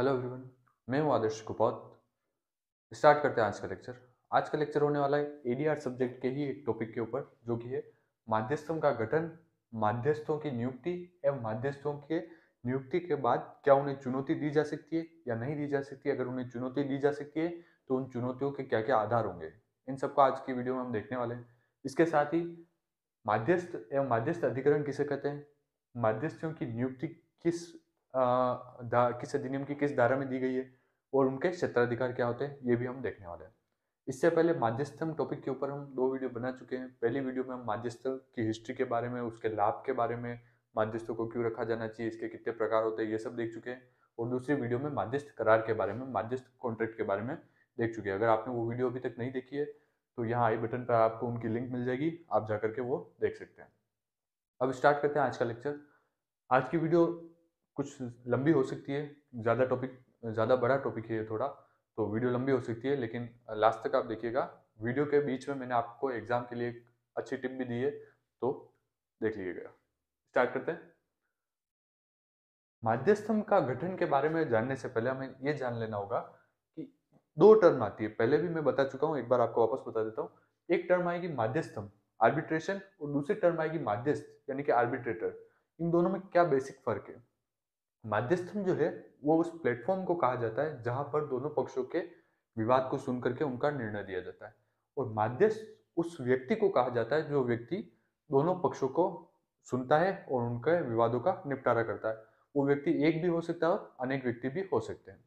hello everyone मैं हूँ आदर्श कुपौत start करते हैं आज का लेक्चर आज का लेक्चर होने वाला है एडीआर सब्जेक्ट के ही एक टॉपिक के ऊपर जो कि है माध्यस्थों का गठन माध्यस्थों की नियुक्ति एवं माध्यस्थों के नियुक्ति के बाद क्या उन्हें चुनौती दी जा सकती है या नहीं दी जा सकती अगर उन्हें चुनौती दी जा सकती है तो उन चुनौतियों के क्या क्या आधार होंगे इन सबको आज की वीडियो में हम देखने वाले हैं इसके साथ ही माध्यस्थ एवं माध्यस्थ अधिकरण किसे कहते हैं माध्यस्थों की नियुक्ति किस किस अधिनियम की किस धारा में दी गई है और उनके क्षेत्राधिकार क्या होते हैं ये भी हम देखने वाले हैं इससे पहले माध्यस्थम टॉपिक के ऊपर हम दो वीडियो बना चुके हैं पहली वीडियो में हम माध्यस्थ की हिस्ट्री के बारे में उसके लाभ के बारे में माध्यस्थों को क्यों रखा जाना चाहिए इसके कितने प्रकार होते हैं ये सब देख चुके हैं और दूसरी वीडियो में माध्यस्थ करार के बारे में माध्यस्थ कॉन्ट्रैक्ट के बारे में देख चुके हैं अगर आपने वो वीडियो अभी तक नहीं देखी है तो यहाँ आई बटन पर आपको उनकी लिंक मिल जाएगी आप जा करके वो देख सकते हैं अब स्टार्ट करते हैं आज का लेक्चर आज की वीडियो कुछ लंबी हो सकती है ज़्यादा टॉपिक ज़्यादा बड़ा टॉपिक है थोड़ा तो वीडियो लंबी हो सकती है लेकिन लास्ट तक आप देखिएगा वीडियो के बीच में मैंने आपको एग्ज़ाम के लिए एक अच्छी टिप भी दी है तो देख लीजिएगा स्टार्ट करते हैं माध्यस्थम का गठन के बारे में जानने से पहले हमें ये जान लेना होगा कि दो टर्म आती है पहले भी मैं बता चुका हूँ एक बार आपको वापस बता देता हूँ एक टर्म आएगी माध्यस्थम आर्बिट्रेशन और दूसरी टर्म आएगी माध्यस्थ यानी कि आर्बिट्रेटर इन दोनों में क्या बेसिक फर्क है मध्यस्थम जो है वो उस प्लेटफॉर्म को कहा जाता है जहां पर दोनों पक्षों के विवाद को सुन करके उनका निर्णय दिया जाता है और माध्यस्थ उस व्यक्ति को कहा जाता है जो व्यक्ति दोनों पक्षों को सुनता है और उनके विवादों का निपटारा करता है वो व्यक्ति एक भी हो सकता है और अनेक व्यक्ति भी हो सकते हैं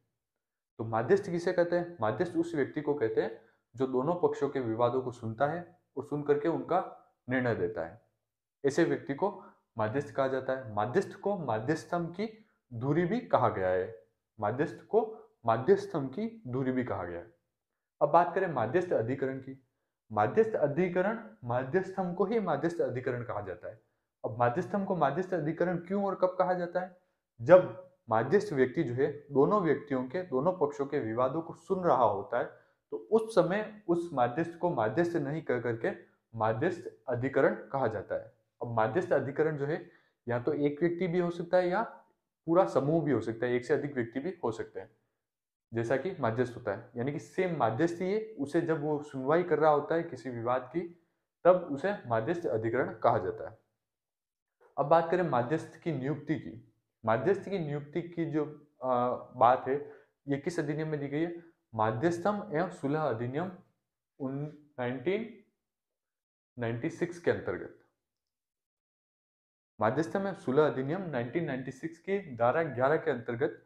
तो माध्यस्थ किसे कहते हैं माध्यस्थ उस व्यक्ति को कहते हैं जो दोनों पक्षों के विवादों को सुनता है और सुन करके उनका निर्णय देता है ऐसे व्यक्ति को माध्यस्थ कहा जाता है माध्यस्थ को माध्यस्थम की दूरी भी कहा गया है माध्यस्थ को माध्यस्थम की दूरी भी कहा गया है अब बात करें माध्यस्थ अधिकरण की माध्यस्थ अधिकरण माध्यस्थम को ही माध्यस्थ अधिकरण कहा जाता है अब माध्यस्थम को माध्यस्थ अधिकरण क्यों और कब कहा जाता है जब माध्यस्थ व्यक्ति जो है दोनों व्यक्तियों के दोनों पक्षों के विवादों को सुन रहा होता है तो उस समय उस माध्यस्थ को माध्यस्थ नहीं कह करके माध्यस्थ अधिकरण कहा जाता है अब माध्यस्थ अधिकरण जो है या तो एक व्यक्ति भी हो सकता है या पूरा समूह भी हो सकता है एक से अधिक व्यक्ति भी हो सकते हैं जैसा कि माध्यस्थ होता है यानी कि सेम माध्यस्थ ही है उसे जब वो सुनवाई कर रहा होता है किसी विवाद की तब उसे माध्यस्थ अधिकरण कहा जाता है अब बात करें माध्यस्थ की नियुक्ति की माध्यस्थ की नियुक्ति की जो आ, बात है ये किस अधिनियम में दी गई है माध्यस्थम एवं सुलह अधिनियम उन सिक्स के अंतर्गत माध्यस्थ में सुलह अधिनियम 1996 के धारा 11 के अंतर्गत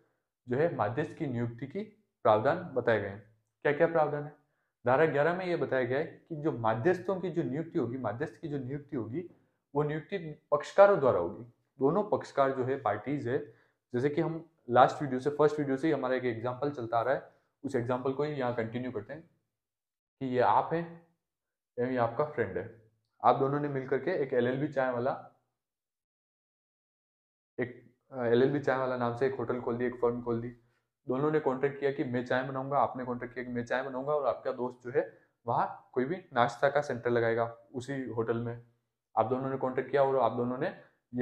जो है माध्यस्थ की नियुक्ति की प्रावधान बताए गए हैं क्या क्या प्रावधान है धारा 11 में यह बताया गया है कि जो माध्यस्थों की जो नियुक्ति होगी माध्यस्थ की जो नियुक्ति होगी वो नियुक्ति पक्षकारों द्वारा होगी दोनों पक्षकार जो है पार्टीज है जैसे कि हम लास्ट वीडियो से फर्स्ट वीडियो से ही हमारा एक एग्जाम्पल चलता आ रहा है उस एग्जाम्पल को ही यहाँ कंटिन्यू करते हैं कि ये आप हैं या ये आपका फ्रेंड है आप दोनों ने मिलकर के एक एलएलबी चाय वाला एक एल एल बी चाय वाला नाम से एक होटल खोल दी एक फर्म खोल दी दोनों ने कॉन्ट्रैक्ट किया कि मैं चाय बनाऊंगा आपने कॉन्ट्रैक्ट किया कि मैं चाय बनाऊंगा और आपका दोस्त जो है वहाँ कोई भी नाश्ता का सेंटर लगाएगा उसी होटल में आप दोनों ने कॉन्ट्रैक्ट किया और आप दोनों ने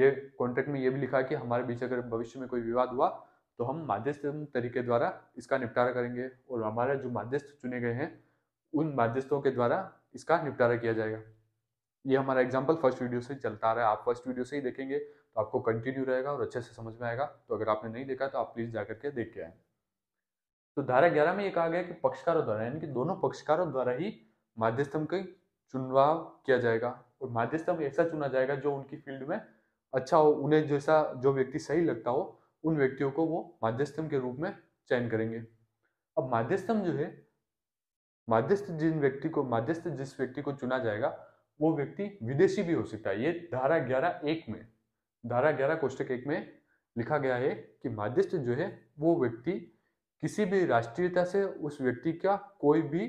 ये कॉन्ट्रैक्ट में ये भी लिखा कि हमारे बीच अगर भविष्य में कोई विवाद हुआ तो हम माध्यस्थ तरीके द्वारा इसका निपटारा करेंगे और हमारे जो माध्यस्थ चुने गए हैं उन माध्यस्थों के द्वारा इसका निपटारा किया जाएगा ये हमारा एग्जाम्पल फर्स्ट वीडियो से चलता आ रहा है आप फर्स्ट वीडियो से ही देखेंगे तो आपको कंटिन्यू रहेगा और अच्छे से समझ में आएगा तो अगर आपने नहीं देखा तो आप प्लीज़ जा करके देख के आए तो धारा ग्यारह में ये कहा गया कि पक्षकारों द्वारा यानी कि दोनों पक्षकारों द्वारा ही माध्यस्थम का चुनाव किया जाएगा और माध्यस्थम ऐसा चुना जाएगा जो उनकी फील्ड में अच्छा हो उन्हें जैसा जो व्यक्ति सही लगता हो उन व्यक्तियों को वो माध्यस्थम के रूप में चयन करेंगे अब माध्यस्थम जो है माध्यस्थ जिन व्यक्ति को माध्यस्थ जिस व्यक्ति को चुना जाएगा वो व्यक्ति विदेशी भी हो सकता है ये धारा ग्यारह एक में धारा ग्यारह कोष्टक एक में लिखा गया है कि मध्यस्थ जो है वो व्यक्ति किसी भी राष्ट्रीयता से उस व्यक्ति का कोई भी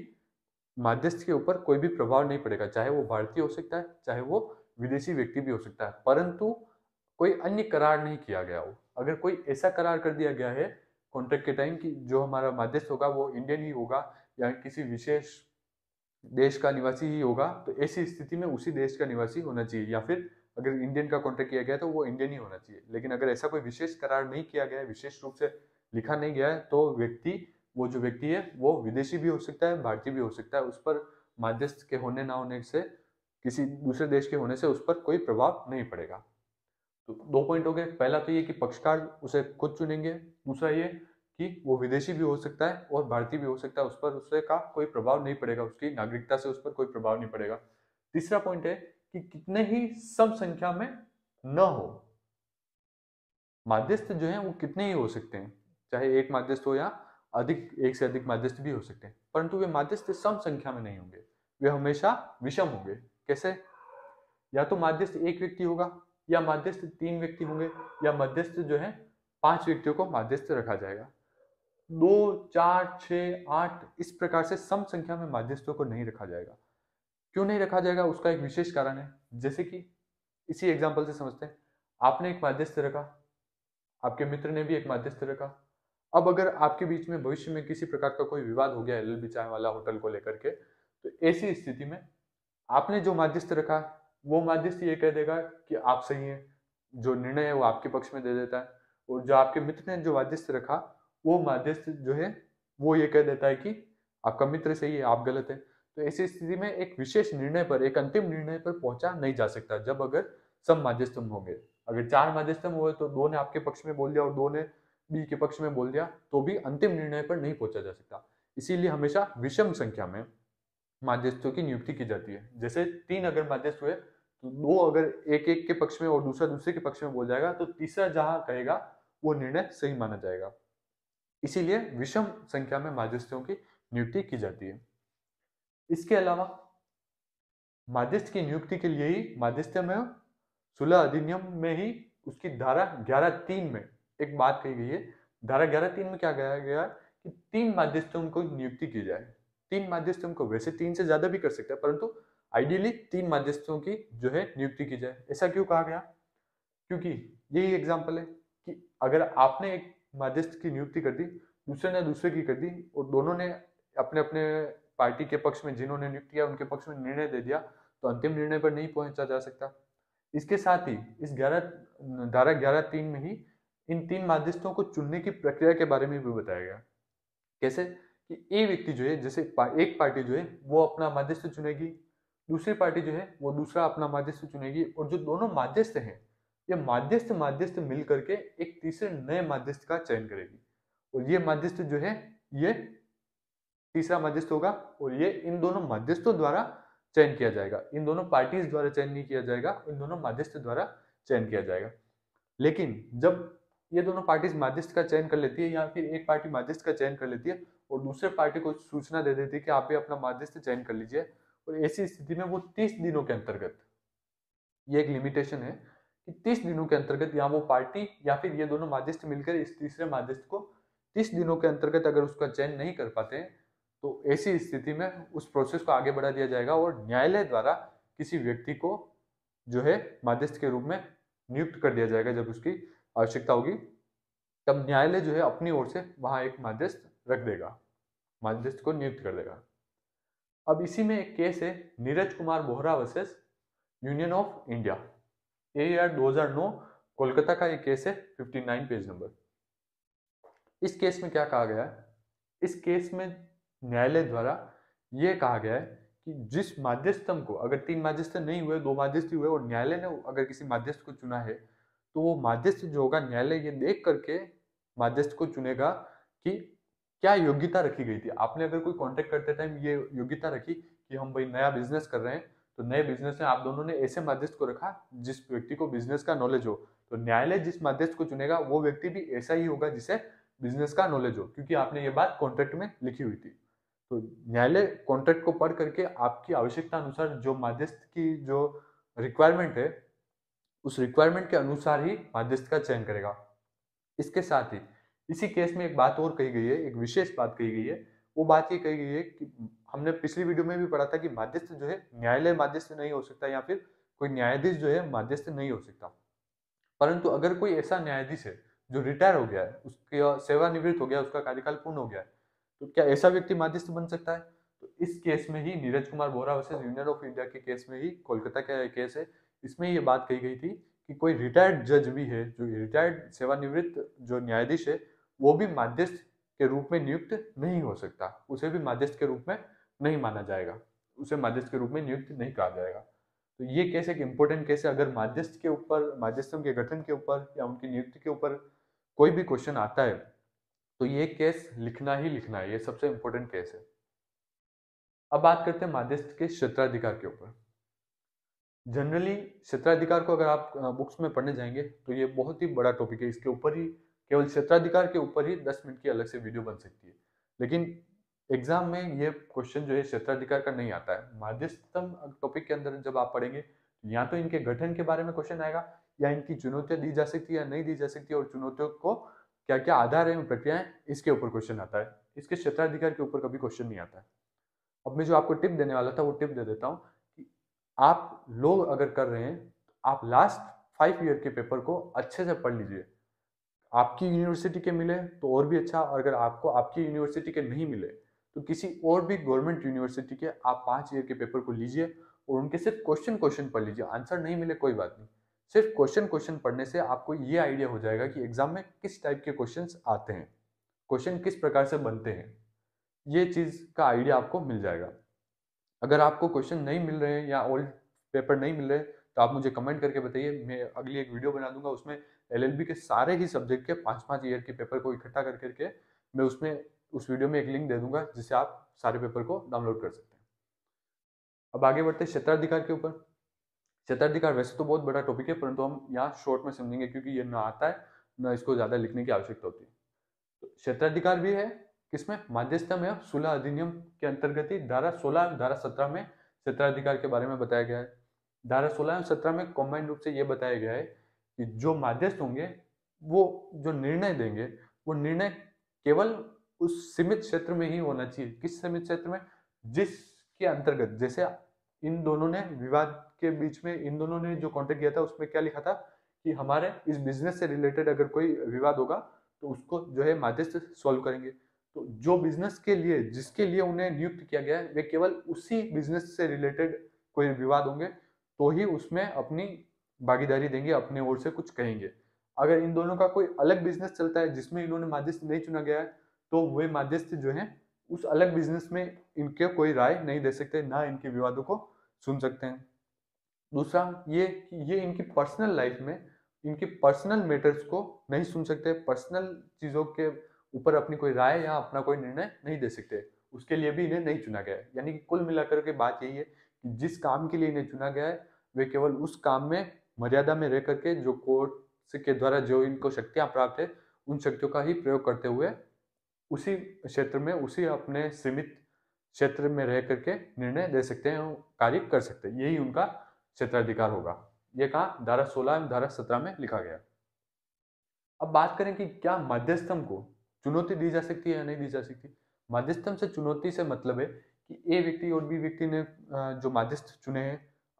मध्यस्थ के ऊपर कोई भी प्रभाव नहीं पड़ेगा चाहे वो भारतीय हो सकता है चाहे वो विदेशी व्यक्ति भी हो सकता है परंतु कोई अन्य करार नहीं किया गया हो अगर कोई ऐसा करार कर दिया गया है कॉन्ट्रैक्ट के टाइम कि जो हमारा मध्यस्थ होगा वो इंडियन ही होगा या किसी विशेष देश का निवासी ही होगा तो ऐसी स्थिति में उसी देश का निवासी होना चाहिए या फिर अगर इंडियन का कॉन्ट्रैक्ट किया गया तो वो इंडियन ही होना चाहिए लेकिन अगर ऐसा कोई विशेष करार नहीं किया गया है विशेष रूप से लिखा नहीं गया है तो व्यक्ति वो जो व्यक्ति है वो विदेशी भी हो सकता है भारतीय भी हो सकता है उस पर माध्यस्थ के होने ना होने से किसी दूसरे देश के होने से उस पर कोई प्रभाव नहीं पड़ेगा तो दो पॉइंट हो गए पहला तो ये कि पक्षकार उसे खुद चुनेंगे दूसरा ये कि वो विदेशी भी हो सकता है और भारतीय भी हो सकता है उस पर उसका कोई प्रभाव नहीं पड़ेगा उसकी नागरिकता से उस पर कोई प्रभाव नहीं पड़ेगा तीसरा पॉइंट है कि कितने ही सम संख्या में न हो माध्यस्थ जो है वो कितने ही हो सकते हैं चाहे एक माध्यस्थ हो या अधिक एक से अधिक माध्यस्थ भी हो सकते हैं परंतु वे माध्यस्थ सम संख्या में नहीं होंगे वे हमेशा विषम होंगे कैसे या तो माध्यस्थ एक व्यक्ति होगा या माध्यस्थ तीन व्यक्ति होंगे या मध्यस्थ जो है पांच व्यक्तियों को माध्यस्थ रखा जाएगा दो चार छ आठ इस प्रकार से सम संख्या में माध्यस्थों को नहीं रखा जाएगा क्यों नहीं रखा जाएगा उसका एक विशेष कारण है जैसे कि इसी एग्जाम्पल से समझते हैं आपने एक मध्यस्थ रखा आपके मित्र ने भी एक मध्यस्थ रखा अब अगर आपके बीच में भविष्य में किसी प्रकार का कोई विवाद हो गया एल एल वाला होटल को लेकर के तो ऐसी स्थिति में आपने जो मध्यस्थ रखा वो मध्यस्थ ये कह देगा कि आप सही हैं जो निर्णय है वो आपके पक्ष में दे देता है और जो आपके मित्र ने जो मध्यस्थ रखा वो मध्यस्थ जो है वो ये कह देता है कि आपका मित्र सही है आप गलत है तो ऐसी स्थिति में एक विशेष निर्णय पर एक अंतिम निर्णय पर पहुंचा नहीं जा सकता जब अगर सब माध्यस्थम होंगे अगर चार माध्यस्थम हुए तो दो ने आपके पक्ष में बोल दिया और दो ने बी के पक्ष में बोल दिया तो भी अंतिम निर्णय पर नहीं पहुंचा जा सकता इसीलिए हमेशा विषम संख्या में माध्यस्थों की नियुक्ति की जाती है जैसे तीन अगर माध्यस्थ हुए तो दो अगर एक एक के पक्ष में और दूसरा दूसरे के पक्ष में बोल जाएगा तो तीसरा जहां कहेगा वो निर्णय सही माना जाएगा इसीलिए विषम संख्या में माध्यस्थों की नियुक्ति की जाती है इसके अलावा माध्यस्थ की नियुक्ति के लिए ही माध्यस्थ में सुलह अधिनियम में ही उसकी धारा ग्यारह तीन में एक बात कही गई है धारा ग्यारह तीन में क्या कहा गया है कि तीन माध्यस्थों को नियुक्ति की जाए तीन माध्यस्थों को वैसे तीन से ज्यादा भी कर सकते हैं परंतु आइडियली तीन माध्यस्थों की जो है नियुक्ति की जाए ऐसा क्यों कहा गया क्योंकि यही एग्जाम्पल है कि अगर आपने एक मध्यस्थ की नियुक्ति कर दी दूसरे ने दूसरे की कर दी और दोनों ने अपने अपने पार्टी के पक्ष में जिन्होंने नियुक्त किया उनके पक्ष में निर्णय दे दिया तो अंतिम निर्णय पर नहीं पहुंचा जा सकता इसके साथ ही इस ग्यारह धारा ग्यारह तीन में ही इन तीन मध्यस्थों को चुनने की प्रक्रिया के बारे में भी बताया गया कैसे कि ए व्यक्ति जो है जैसे एक पार्टी जो है वो अपना मध्यस्थ चुनेगी दूसरी पार्टी जो है वो दूसरा अपना मध्यस्थ चुनेगी और जो दोनों मध्यस्थ हैं ये मध्यस्थ मध्यस्थ मिल करके एक तीसरे नए मध्यस्थ का चयन करेगी और ये मध्यस्थ जो है ये तीसरा मध्यस्थ होगा और ये इन दोनों मध्यस्थों द्वारा चयन किया जाएगा इन दोनों पार्टीज द्वारा चयन नहीं किया जाएगा इन दोनों मध्यस्थ द्वारा चयन किया जाएगा लेकिन जब ये दोनों पार्टीज मध्यस्थ का चयन कर लेती है या फिर एक पार्टी मध्यस्थ का चयन कर लेती है और दूसरे पार्टी को सूचना दे देती है कि आप ये अपना मध्यस्थ चयन कर लीजिए और ऐसी स्थिति में वो तीस दिनों के अंतर्गत ये एक लिमिटेशन है कि तीस दिनों के अंतर्गत या वो पार्टी या फिर ये दोनों मध्यस्थ मिलकर इस तीसरे मध्यस्थ को तीस दिनों के अंतर्गत अगर उसका चयन नहीं कर पाते हैं तो ऐसी स्थिति में उस प्रोसेस को आगे बढ़ा दिया जाएगा और न्यायालय द्वारा किसी व्यक्ति को जो है मध्यस्थ के रूप में नियुक्त कर दिया जाएगा जब उसकी आवश्यकता होगी तब न्यायालय जो है अपनी ओर से वहां एक मध्यस्थ रख देगा मध्यस्थ को नियुक्त कर देगा अब इसी में एक केस है Neeraj Kumar Bohra versus union of India A R Kolkata का एक केस है 59 पेज नंबर इस केस में क्या कहा गया है इस केस में न्यायालय द्वारा ये कहा गया है कि जिस माध्यस्थम को अगर तीन माध्यस्थ नहीं हुए दो माध्यस्थ हुए और न्यायालय ने अगर किसी माध्यस्थ को चुना है तो वो माध्यस्थ जो होगा न्यायालय ये देख करके माध्यस्थ को चुनेगा कि क्या योग्यता रखी गई थी आपने अगर कोई कॉन्टेक्ट करते टाइम ये योग्यता रखी कि हम भाई नया बिजनेस कर रहे हैं तो नए बिजनेस में आप दोनों ने ऐसे माध्यस्थ को रखा जिस व्यक्ति को बिजनेस का नॉलेज हो तो न्यायालय जिस माध्यस्थ को चुनेगा वो व्यक्ति भी ऐसा ही होगा जिसे बिजनेस का नॉलेज हो क्योंकि आपने ये बात कॉन्ट्रैक्ट में लिखी हुई थी तो न्यायालय कॉन्ट्रैक्ट को पढ़ करके आपकी आवश्यकता अनुसार जो माध्यस्थ की जो रिक्वायरमेंट है उस रिक्वायरमेंट के अनुसार ही माध्यस्थ का चयन करेगा इसके साथ ही इसी केस में एक बात और कही गई है एक विशेष बात कही गई है वो बात ये कही गई है कि हमने पिछली वीडियो में भी पढ़ा था कि माध्यस्थ जो है न्यायालय माध्यस्थ नहीं हो सकता या फिर कोई न्यायाधीश जो है माध्यस्थ नहीं हो सकता परंतु अगर कोई ऐसा न्यायाधीश है जो रिटायर हो गया है उसके सेवानिवृत्त हो गया उसका कार्यकाल पूर्ण हो गया है तो क्या ऐसा व्यक्ति मध्यस्थ बन सकता है तो इस केस में ही Neeraj Kumar Bora versus union of India के केस में ही कोलकाता का केस है इसमें ये बात कही गई थी कि कोई रिटायर्ड जज भी है जो रिटायर्ड सेवानिवृत्त जो न्यायाधीश है वो भी मध्यस्थ के रूप में नियुक्त नहीं हो सकता उसे भी मध्यस्थ के रूप में नहीं माना जाएगा उसे मध्यस्थ के रूप में नियुक्त नहीं कहा जाएगा तो ये केस एक इम्पोर्टेंट केस है अगर मध्यस्थ के ऊपर मध्यस्थम के गठन के ऊपर या उनकी नियुक्ति के ऊपर कोई भी क्वेश्चन आता है तो ये केस लिखना ही लिखना है ये सबसे इंपॉर्टेंट केस है अब बात करते हैं माध्यस्थ के क्षेत्राधिकार के ऊपर जनरली क्षेत्राधिकार को अगर आप बुक्स में पढ़ने जाएंगे तो ये बहुत ही बड़ा टॉपिक है इसके ऊपर ही केवल क्षेत्राधिकार के ऊपर ही दस मिनट की अलग से वीडियो बन सकती है लेकिन एग्जाम में ये क्वेश्चन जो है क्षेत्राधिकार का नहीं आता है माध्यस्थम टॉपिक के अंदर जब आप पढ़ेंगे तो या तो इनके गठन के बारे में क्वेश्चन आएगा या इनकी चुनौतियां दी जा सकती है या नहीं दी जा सकती है और चुनौतियों को क्या क्या आधार है प्रक्रियाएं इसके ऊपर क्वेश्चन आता है इसके क्षेत्राधिकार के ऊपर कभी क्वेश्चन नहीं आता है अब मैं जो आपको टिप देने वाला था वो टिप दे देता हूँ कि आप लोग अगर कर रहे हैं तो आप लास्ट फाइव ईयर के पेपर को अच्छे से पढ़ लीजिए आपकी यूनिवर्सिटी के मिले तो और भी अच्छा और अगर आपको आपकी यूनिवर्सिटी के नहीं मिले तो किसी और भी गवर्नमेंट यूनिवर्सिटी के आप पाँच ईयर के पेपर को लीजिए और उनके सिर्फ क्वेश्चन क्वेश्चन पढ़ लीजिए आंसर नहीं मिले कोई बात नहीं सिर्फ क्वेश्चन क्वेश्चन पढ़ने से आपको ये आइडिया हो जाएगा कि एग्जाम में किस टाइप के क्वेश्चन आते हैं क्वेश्चन किस प्रकार से बनते हैं ये चीज़ का आइडिया आपको मिल जाएगा अगर आपको क्वेश्चन नहीं मिल रहे हैं या ओल्ड पेपर नहीं मिल रहे तो आप मुझे कमेंट करके बताइए मैं अगली एक वीडियो बना दूंगा उसमें एल के सारे ही सब्जेक्ट के पाँच पाँच ईयर के पेपर को इकट्ठा कर करके मैं उसमें उस वीडियो में एक लिंक दे दूंगा जिससे आप सारे पेपर को डाउनलोड कर सकते हैं अब आगे बढ़ते हैं क्षेत्राधिकार के ऊपर क्षेत्राधिकार वैसे तो बहुत बड़ा टॉपिक है परंतु हम यहाँ शॉर्ट में समझेंगे क्योंकि ये ना आता है ना इसको ज़्यादा लिखने की आवश्यकता होती है तो क्षेत्राधिकार भी है किसमें माध्यस्थम एवं सुलह अधिनियम के अंतर्गत ही धारा सोलह एवं धारा सत्रह में क्षेत्राधिकार के बारे में बताया गया है धारा सोलह एवं सत्रह में कॉम्बाइन रूप से ये बताया गया है कि जो माध्यस्थ होंगे वो जो निर्णय देंगे वो निर्णय केवल उस सीमित क्षेत्र में ही होना चाहिए किस सीमित क्षेत्र में जिसके अंतर्गत जैसे इन दोनों ने विवाद के बीच में इन दोनों ने जो कॉन्टेक्ट किया था उसमें क्या लिखा था कि हमारे इस बिजनेस से रिलेटेड अगर कोई विवाद होगा तो उसको जो है माध्यस्थ सॉल्व करेंगे तो जो बिजनेस के लिए जिसके लिए उन्हें नियुक्त किया गया है वे केवल उसी बिजनेस से रिलेटेड कोई विवाद होंगे तो ही उसमें अपनी भागीदारी देंगे अपने ओर से कुछ कहेंगे अगर इन दोनों का कोई अलग बिजनेस चलता है जिसमें इन्होंने माध्यस्थ नहीं चुना गया है तो वे माध्यस्थ जो है उस अलग बिजनेस में इनके कोई राय नहीं दे सकते ना इनके विवादों को सुन सकते हैं दूसरा ये ये इनकी पर्सनल लाइफ में इनके पर्सनल मैटर्स को नहीं सुन सकते पर्सनल चीज़ों के ऊपर अपनी कोई राय या अपना कोई निर्णय नहीं दे सकते उसके लिए भी इन्हें नहीं चुना गया है यानी कि कुल मिलाकर के बात यही है कि जिस काम के लिए इन्हें चुना गया है वे केवल उस काम में मर्यादा में रह करके जो कोर्ट के द्वारा जो इनको शक्तियाँ प्राप्त है उन शक्तियों का ही प्रयोग करते हुए उसी क्षेत्र में उसी अपने सीमित क्षेत्र में रह करके निर्णय दे सकते हैं कार्य कर सकते हैं यही उनका क्षेत्राधिकार होगा ये कहा धारा सोलह एवं धारा सत्रह में लिखा गया अब बात करें कि क्या मध्यस्थम को चुनौती दी जा सकती है या नहीं दी जा सकती मध्यस्थम से चुनौती से मतलब है कि ए व्यक्ति और बी व्यक्ति ने जो मध्यस्थ चुने हैं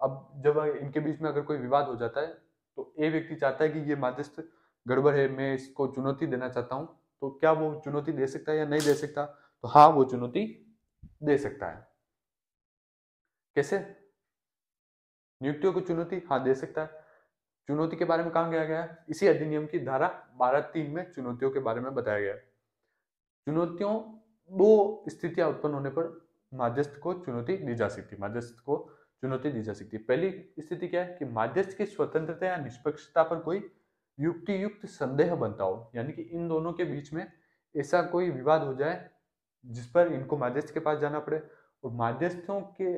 अब जब इनके बीच में अगर कोई विवाद हो जाता है तो ए व्यक्ति चाहता है कि ये मध्यस्थ गड़बड़ है मैं इसको चुनौती देना चाहता हूँ तो क्या वो चुनौती दे सकता है या नहीं दे सकता तो हाँ वो चुनौती दे सकता है कैसे नियुक्तियों को चुनौती हाँ दे सकता है चुनौती के बारे में कहा गया गया है इसी अधिनियम की धारा बारह तीन में चुनौतियों के बारे में बताया गया चुनौतियों दो स्थितियां उत्पन्न होने पर माध्यस्थ को चुनौती दी जा सकती है माध्यस्थ को चुनौती दी जा सकती है पहली स्थिति क्या है कि माध्यस्थ की स्वतंत्रता या निष्पक्षता पर कोई युक्ति युक्त संदेह बनता हो यानी कि इन दोनों के बीच में ऐसा कोई विवाद हो जाए जिस पर इनको माध्यस्थ के पास जाना पड़े और माध्यस्थों के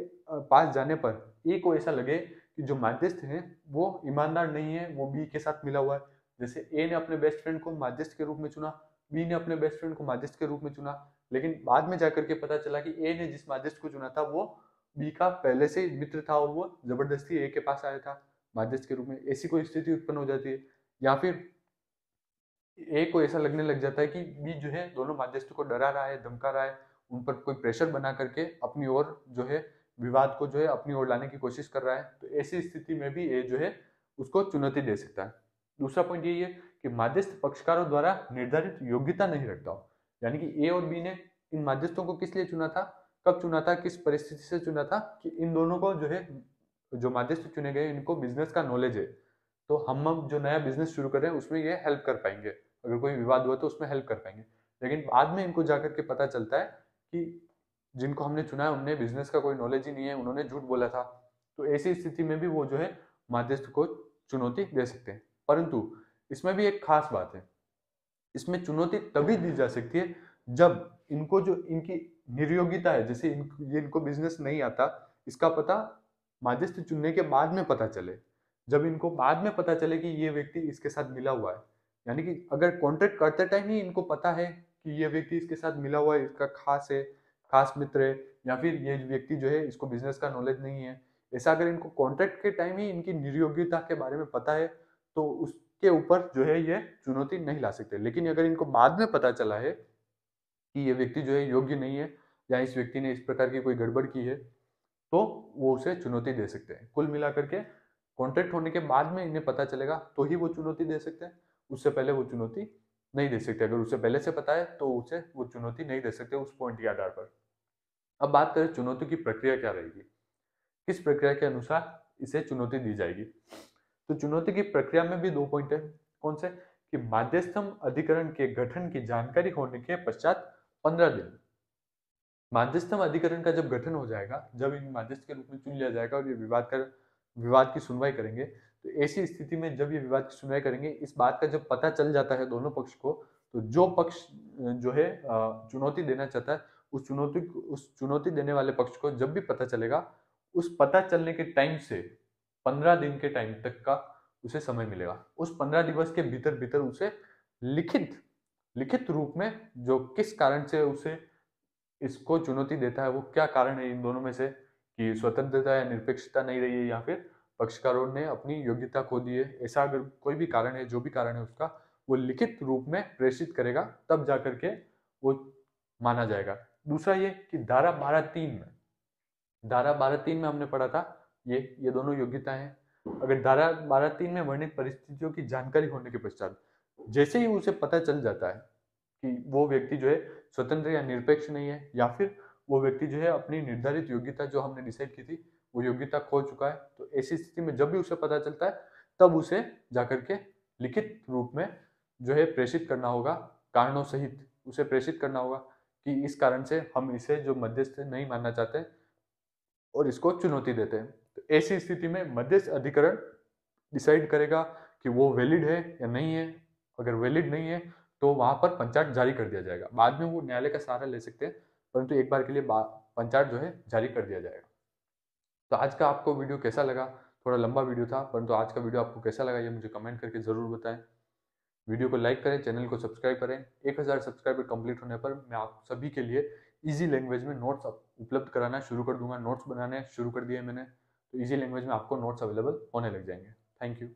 पास जाने पर ए को ऐसा लगे कि जो माध्यस्थ है वो ईमानदार नहीं है वो बी के साथ मिला हुआ है जैसे ए ने अपने बेस्ट फ्रेंड को माध्यस्थ के रूप में चुना बी ने अपने बेस्ट फ्रेंड को माध्यस्थ के रूप में चुना लेकिन बाद में जाकर के पता चला कि ए ने जिस माध्यस्थ को चुना था वो बी का पहले से मित्र था और वो जबरदस्ती ए के पास आया था माध्यस्थ के रूप में ऐसी कोई स्थिति उत्पन्न हो जाती है या फिर ए को ऐसा लगने लग जाता है कि बी जो है दोनों माध्यस्थ को डरा रहा है धमका रहा है उन पर कोई प्रेशर बना करके अपनी ओर जो है विवाद को जो है अपनी ओर लाने की कोशिश कर रहा है तो ऐसी स्थिति में भी ये जो है उसको चुनौती दे सकता है दूसरा पॉइंट यही है कि मध्यस्थ पक्षकारों द्वारा निर्धारित योग्यता नहीं रखता यानी कि ए और बी ने इन मध्यस्थों को किस लिए चुना था कब चुना था किस परिस्थिति से चुना था कि इन दोनों को जो है जो माध्यस्थ चुने गए इनको बिजनेस का नॉलेज है तो हम हम जो नया बिजनेस शुरू करें उसमें ये हेल्प कर पाएंगे अगर कोई विवाद हुआ तो उसमें हेल्प कर पाएंगे लेकिन बाद में इनको जाकर के पता चलता है कि जिनको हमने चुना है उनने बिजनेस का कोई नॉलेज ही नहीं है उन्होंने झूठ बोला था तो ऐसी स्थिति में भी वो जो है मध्यस्थ को चुनौती दे सकते हैं परंतु इसमें भी एक खास बात है इसमें चुनौती तभी दी जा सकती है जब इनको जो इनकी निर्योगिता है जैसे इन, ये इनको बिजनेस नहीं आता इसका पता मध्यस्थ चुनने के बाद में पता चले जब इनको बाद में पता चले कि ये व्यक्ति इसके साथ मिला हुआ है यानी कि अगर कॉन्ट्रैक्ट करते टाइम ही इनको पता है कि ये व्यक्ति इसके साथ मिला हुआ है इसका खास है खास मित्र है या फिर ये व्यक्ति जो है इसको बिजनेस का नॉलेज नहीं है ऐसा अगर इनको कॉन्ट्रैक्ट के टाइम ही इनकी निरयोग्यता के बारे में पता है तो उसके ऊपर जो है ये चुनौती नहीं ला सकते लेकिन अगर इनको बाद में पता चला है कि ये व्यक्ति जो है योग्य नहीं है या इस व्यक्ति ने इस प्रकार की कोई गड़बड़ की है तो वो उसे चुनौती दे सकते हैं कुल मिलाकर के कॉन्ट्रैक्ट होने के बाद में इन्हें पता चलेगा तो ही वो चुनौती दे सकते हैं उससे पहले वो चुनौती नहीं दे सकते अगर उसे पहले से पता है तो उसे वो चुनौती नहीं दे सकते उस पॉइंट के आधार पर अब बात करें चुनौती की प्रक्रिया क्या रहेगी किस प्रक्रिया के अनुसार इसे चुनौती दी जाएगी तो चुनौती की प्रक्रिया में भी दो पॉइंट है कौन से कि माध्यस्थम अधिकरण के गठन की जानकारी होने के पश्चात पंद्रह दिन माध्यस्थम अधिकरण का जब गठन हो जाएगा जब इन माध्यस्थ के रूप में चुन लिया जाएगा और ये विवाद कर विवाद की सुनवाई करेंगे तो ऐसी स्थिति में जब ये विवाद की सुनवाई करेंगे इस बात का जब पता चल जाता है दोनों पक्ष को तो जो पक्ष जो है चुनौती देना चाहता है उस चुनौती उस चुनौती देने वाले पक्ष को जब भी पता चलेगा उस पता चलने के टाइम से पंद्रह दिन के टाइम तक का उसे समय मिलेगा उस पंद्रह दिवस के भीतर भीतर उसे लिखित लिखित रूप में जो किस कारण से उसे इसको चुनौती देता है वो क्या कारण है इन दोनों में से कि स्वतंत्रता या निरपेक्षता नहीं रही है या फिर पक्षकारों ने अपनी योग्यता खो दी है ऐसा अगर कोई भी कारण है जो भी कारण है उसका वो लिखित रूप में प्रेषित करेगा तब जा करके वो माना जाएगा दूसरा ये कि धारा बारह तीन में धारा बारह तीन में हमने पढ़ा था ये ये दोनों योग्यता है अगर धारा बारह तीन में वर्णित परिस्थितियों की जानकारी होने के पश्चात जैसे ही उसे पता चल जाता है कि वो व्यक्ति जो है स्वतंत्र या निरपेक्ष नहीं है या फिर वो व्यक्ति जो है अपनी निर्धारित योग्यता जो हमने डिसाइड की थी वो योग्यता खो चुका है तो ऐसी स्थिति में जब भी उसे पता चलता है तब उसे जाकर के लिखित रूप में जो है प्रेषित करना होगा कारणों सहित उसे प्रेषित करना होगा कि इस कारण से हम इसे जो मध्यस्थ नहीं मानना चाहते और इसको चुनौती देते हैं तो ऐसी स्थिति में मध्यस्थ अधिकरण डिसाइड करेगा कि वो वैलिड है या नहीं है अगर वैलिड नहीं है तो वहां पर पंचायत जारी कर दिया जाएगा बाद में वो न्यायालय का सहारा ले सकते हैं परंतु एक बार के लिए पंचायत जो है जारी कर दिया जाएगा तो आज का आपको वीडियो कैसा लगा थोड़ा लंबा वीडियो था परंतु आज का वीडियो आपको कैसा लगा ये मुझे कमेंट करके ज़रूर बताएं वीडियो को लाइक करें चैनल को सब्सक्राइब करें 1000 सब्सक्राइबर कंप्लीट होने पर मैं आप सभी के लिए इजी लैंग्वेज में नोट्स उपलब्ध कराना शुरू कर दूंगा नोट्स बनाने शुरू कर दिए मैंने तो इजी लैंग्वेज में आपको नोट्स अवेलेबल होने लग जाएंगे थैंक यू